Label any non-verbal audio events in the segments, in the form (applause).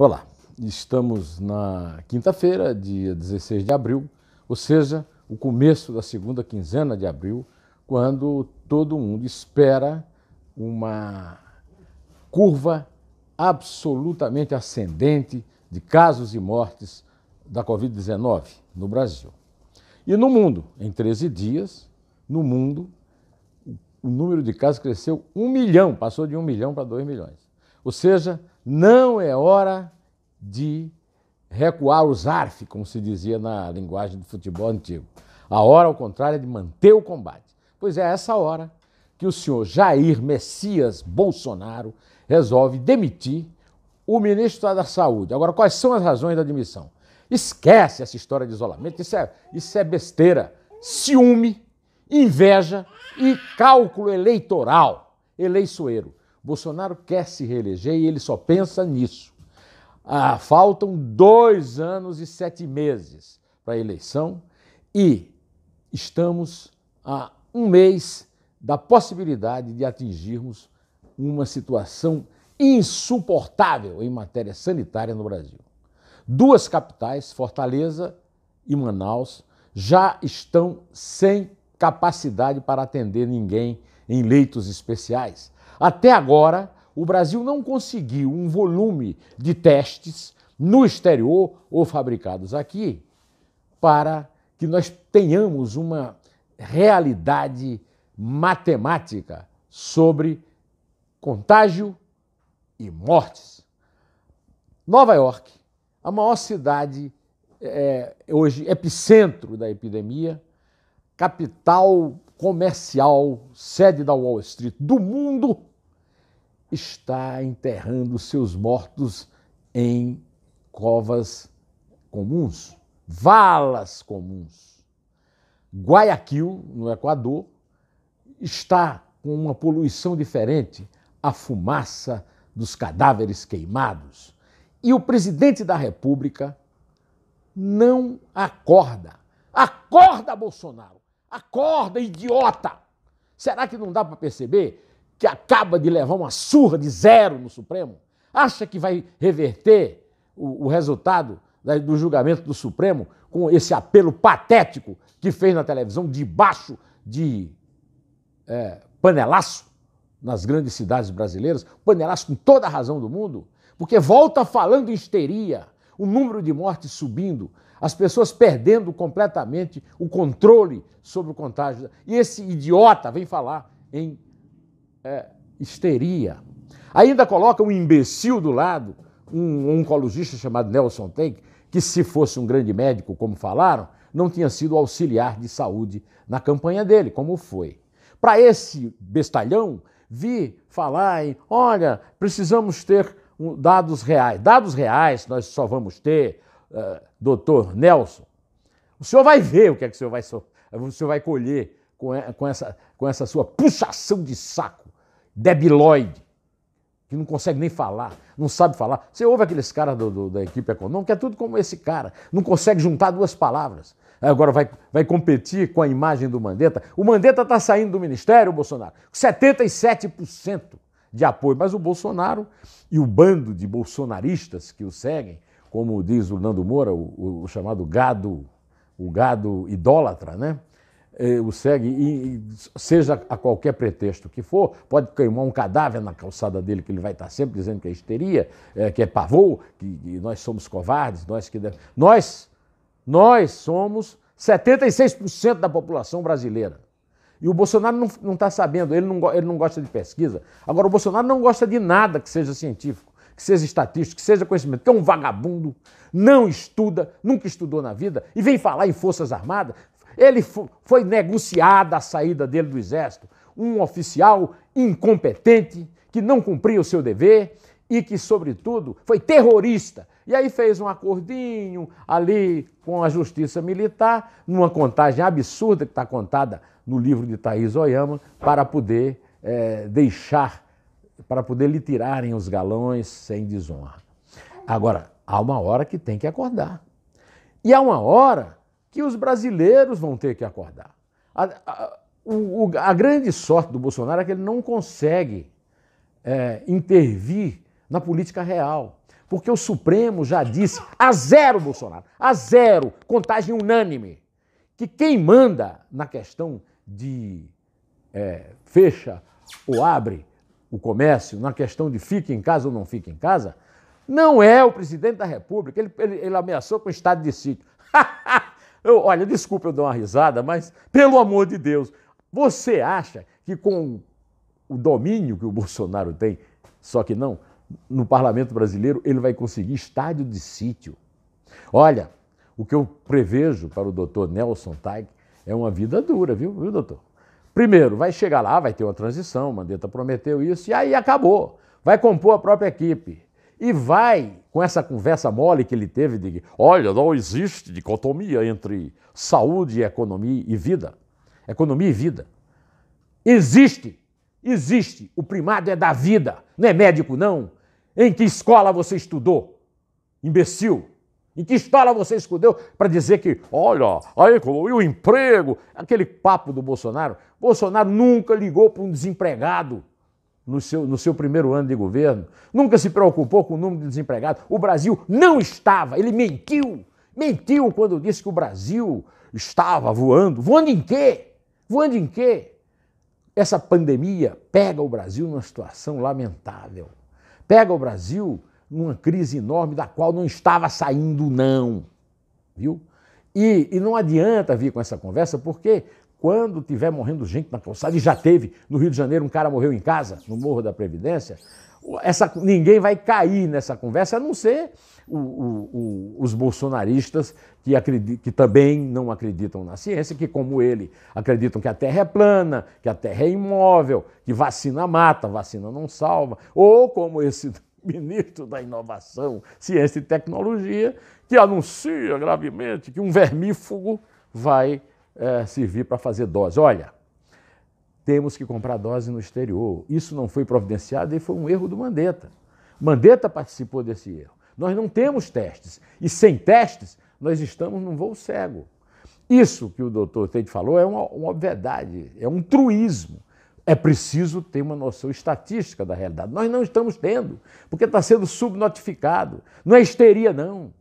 Olá, estamos na quinta-feira, dia 16 de abril, ou seja, o começo da segunda quinzena de abril, quando todo mundo espera uma curva absolutamente ascendente de casos e mortes da Covid-19 no Brasil. E no mundo, em 13 dias, no mundo, o número de casos cresceu um milhão, passou de um milhão para dois milhões. Ou seja, não é hora de recuar os arf, como se dizia na linguagem do futebol antigo. A hora, ao contrário, é de manter o combate. Pois é, é essa hora que o senhor Jair Messias Bolsonaro resolve demitir o ministro da Saúde. Agora, quais são as razões da demissão? Esquece essa história de isolamento, isso é, isso é besteira. Ciúme, inveja e cálculo eleitoral, eleiçoeiro. Bolsonaro quer se reeleger e ele só pensa nisso. Ah, faltam dois anos e sete meses para a eleição e estamos a um mês da possibilidade de atingirmos uma situação insuportável em matéria sanitária no Brasil. Duas capitais, Fortaleza e Manaus, já estão sem capacidade para atender ninguém em leitos especiais. Até agora, o Brasil não conseguiu um volume de testes no exterior ou fabricados aqui para que nós tenhamos uma realidade matemática sobre contágio e mortes. Nova York, a maior cidade é, hoje epicentro da epidemia, capital comercial, sede da Wall Street do mundo, está enterrando seus mortos em covas comuns, valas comuns. Guayaquil, no Equador, está com uma poluição diferente, a fumaça dos cadáveres queimados. E o presidente da República não acorda. Acorda, Bolsonaro! Acorda, idiota! Será que não dá para perceber que acaba de levar uma surra de zero no Supremo? Acha que vai reverter o, o resultado da, do julgamento do Supremo com esse apelo patético que fez na televisão, debaixo de é, panelaço nas grandes cidades brasileiras? Panelaço com toda a razão do mundo? Porque volta falando em histeria o número de mortes subindo, as pessoas perdendo completamente o controle sobre o contágio. E esse idiota vem falar em é, histeria. Ainda coloca um imbecil do lado, um oncologista chamado Nelson Tank, que se fosse um grande médico, como falaram, não tinha sido auxiliar de saúde na campanha dele, como foi. Para esse bestalhão vir falar em, olha, precisamos ter dados reais. Dados reais nós só vamos ter, uh, doutor Nelson. O senhor vai ver o que é que o senhor vai, o senhor vai colher com, com, essa, com essa sua puxação de saco, debilóide, que não consegue nem falar, não sabe falar. Você ouve aqueles caras do, do, da equipe econômica, é tudo como esse cara, não consegue juntar duas palavras. Agora vai, vai competir com a imagem do Mandetta. O Mandetta está saindo do ministério, Bolsonaro, 77% de apoio. Mas o Bolsonaro e o bando de bolsonaristas que o seguem, como diz o Nando Moura, o, o chamado gado, o gado idólatra, né? É, o segue, e, seja a qualquer pretexto que for, pode queimar um cadáver na calçada dele, que ele vai estar sempre dizendo que é histeria, é, que é pavor, que, que nós somos covardes, nós que deve... Nós, nós somos 76% da população brasileira. E o Bolsonaro não está sabendo, ele não, ele não gosta de pesquisa. Agora, o Bolsonaro não gosta de nada que seja científico, que seja estatístico, que seja conhecimento, que é um vagabundo, não estuda, nunca estudou na vida e vem falar em Forças Armadas. Ele foi negociada a saída dele do Exército. Um oficial incompetente que não cumpria o seu dever, e que, sobretudo, foi terrorista. E aí fez um acordinho ali com a justiça militar, numa contagem absurda que está contada no livro de Thaís Oyama, para poder é, deixar, para poder lhe tirarem os galões sem desonra. Agora, há uma hora que tem que acordar. E há uma hora que os brasileiros vão ter que acordar. A, a, o, a grande sorte do Bolsonaro é que ele não consegue é, intervir na política real. Porque o Supremo já disse a zero, Bolsonaro, a zero, contagem unânime, que quem manda na questão de é, fecha ou abre o comércio, na questão de fique em casa ou não fique em casa, não é o presidente da República. Ele, ele, ele ameaçou com o estado de sítio. (laughs) eu, olha, desculpa eu dar uma risada, mas pelo amor de Deus, você acha que com o domínio que o Bolsonaro tem, só que não, no parlamento brasileiro, ele vai conseguir estádio de sítio. Olha, o que eu prevejo para o doutor Nelson Taig é uma vida dura, viu, viu, doutor? Primeiro, vai chegar lá, vai ter uma transição, Mandetta prometeu isso, e aí acabou. Vai compor a própria equipe. E vai, com essa conversa mole que ele teve de olha, não existe dicotomia entre saúde e economia e vida. Economia e vida. Existe! Existe! O primado é da vida, não é médico, não. Em que escola você estudou? Imbecil! Em que escola você escudeu para dizer que, olha, aí e o emprego? Aquele papo do Bolsonaro. Bolsonaro nunca ligou para um desempregado no seu, no seu primeiro ano de governo, nunca se preocupou com o número de desempregados. O Brasil não estava, ele mentiu. Mentiu quando disse que o Brasil estava voando. Voando em quê? Voando em quê? Essa pandemia pega o Brasil numa situação lamentável pega o Brasil numa crise enorme da qual não estava saindo, não. Viu? E, e não adianta vir com essa conversa, porque quando tiver morrendo gente na calçada, e já teve no Rio de Janeiro, um cara morreu em casa, no Morro da Previdência, essa, ninguém vai cair nessa conversa, a não ser o, o, os bolsonaristas que, acredit, que também não acreditam na ciência, que, como ele, acreditam que a Terra é plana, que a Terra é imóvel, que vacina mata, vacina não salva, ou como esse (laughs) ministro da Inovação, Ciência e Tecnologia, que anuncia gravemente que um vermífugo vai é, servir para fazer dose. Olha, temos que comprar dose no exterior. Isso não foi providenciado e foi um erro do Mandetta. Mandetta participou desse erro. Nós não temos testes. E sem testes, nós estamos num voo cego. Isso que o doutor Tate falou é uma, uma obviedade, é um truísmo. É preciso ter uma noção estatística da realidade. Nós não estamos tendo, porque está sendo subnotificado. Não é histeria, não.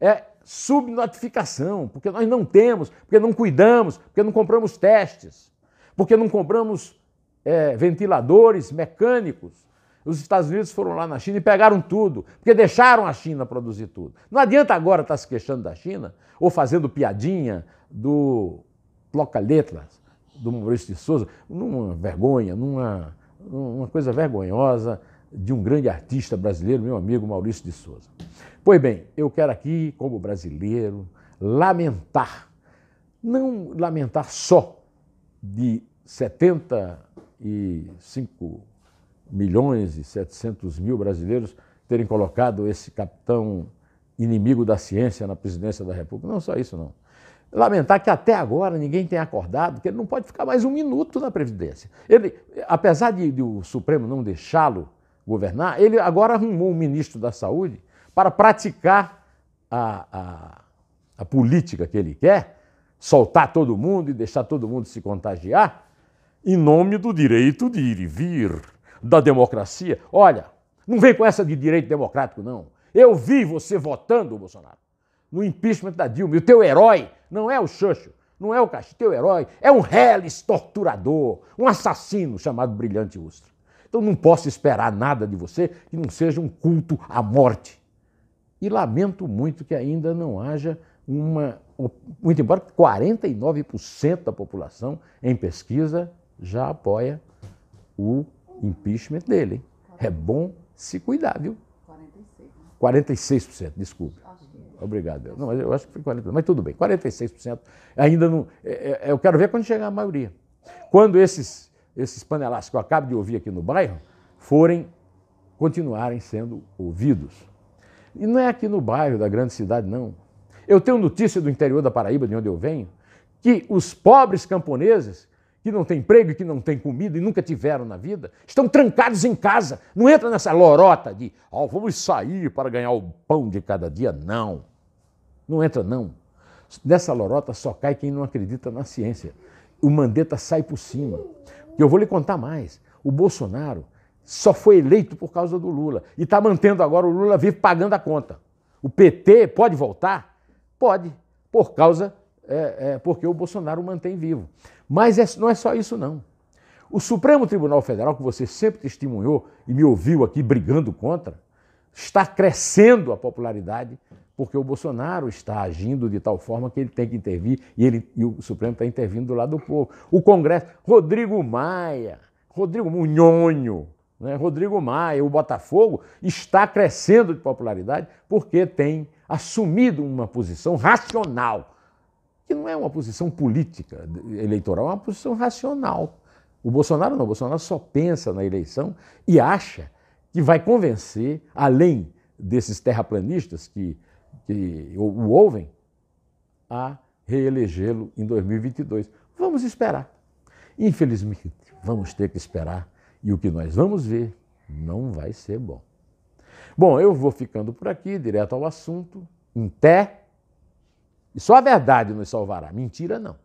É subnotificação, porque nós não temos, porque não cuidamos, porque não compramos testes, porque não compramos é, ventiladores mecânicos, os Estados Unidos foram lá na China e pegaram tudo, porque deixaram a China produzir tudo. Não adianta agora estar tá se queixando da China ou fazendo piadinha do Troca Letras, do Maurício de Souza, numa vergonha, numa uma coisa vergonhosa de um grande artista brasileiro, meu amigo Maurício de Souza. Pois bem, eu quero aqui, como brasileiro, lamentar, não lamentar só de 75 milhões e 700 mil brasileiros terem colocado esse capitão inimigo da ciência na presidência da República. Não só isso, não. Lamentar que até agora ninguém tenha acordado que ele não pode ficar mais um minuto na Previdência. Ele, apesar de, de o Supremo não deixá-lo governar, ele agora arrumou um ministro da Saúde para praticar a, a, a política que ele quer, soltar todo mundo e deixar todo mundo se contagiar, em nome do direito de ir e vir da democracia, olha, não vem com essa de direito democrático, não. Eu vi você votando, Bolsonaro, no impeachment da Dilma. E o teu herói não é o Xuxo, não é o Castilho, teu herói é um reles torturador, um assassino chamado Brilhante Ustra. Então não posso esperar nada de você que não seja um culto à morte. E lamento muito que ainda não haja uma. Muito embora 49% da população em pesquisa já apoia o Impeachment dele. É bom se cuidar, viu? 46. 46%, né? desculpe. Obrigado. Não, mas eu acho que foi 40%, mas tudo bem, 46%. Ainda não. É, é, é, eu quero ver quando chegar a maioria. Quando esses, esses panelas que eu acabo de ouvir aqui no bairro forem continuarem sendo ouvidos. E não é aqui no bairro da grande cidade, não. Eu tenho notícia do interior da Paraíba, de onde eu venho, que os pobres camponeses que não tem emprego, que não tem comida e nunca tiveram na vida, estão trancados em casa. Não entra nessa lorota de, oh, vamos sair para ganhar o pão de cada dia. Não. Não entra, não. Nessa lorota só cai quem não acredita na ciência. O Mandetta sai por cima. Eu vou lhe contar mais. O Bolsonaro só foi eleito por causa do Lula. E está mantendo agora o Lula vivo pagando a conta. O PT pode voltar? Pode, por causa é, é, porque o Bolsonaro mantém vivo. Mas é, não é só isso, não. O Supremo Tribunal Federal, que você sempre testemunhou e me ouviu aqui brigando contra, está crescendo a popularidade porque o Bolsonaro está agindo de tal forma que ele tem que intervir e, ele, e o Supremo está intervindo do lado do povo. O Congresso, Rodrigo Maia, Rodrigo Munhonho, né? Rodrigo Maia, o Botafogo, está crescendo de popularidade porque tem assumido uma posição racional que não é uma posição política eleitoral, é uma posição racional. O Bolsonaro não, o Bolsonaro só pensa na eleição e acha que vai convencer, além desses terraplanistas que, que o ouvem, a reelegê-lo em 2022. Vamos esperar. Infelizmente, vamos ter que esperar e o que nós vamos ver não vai ser bom. Bom, eu vou ficando por aqui, direto ao assunto. Até! E só a verdade nos salvará. Mentira, não.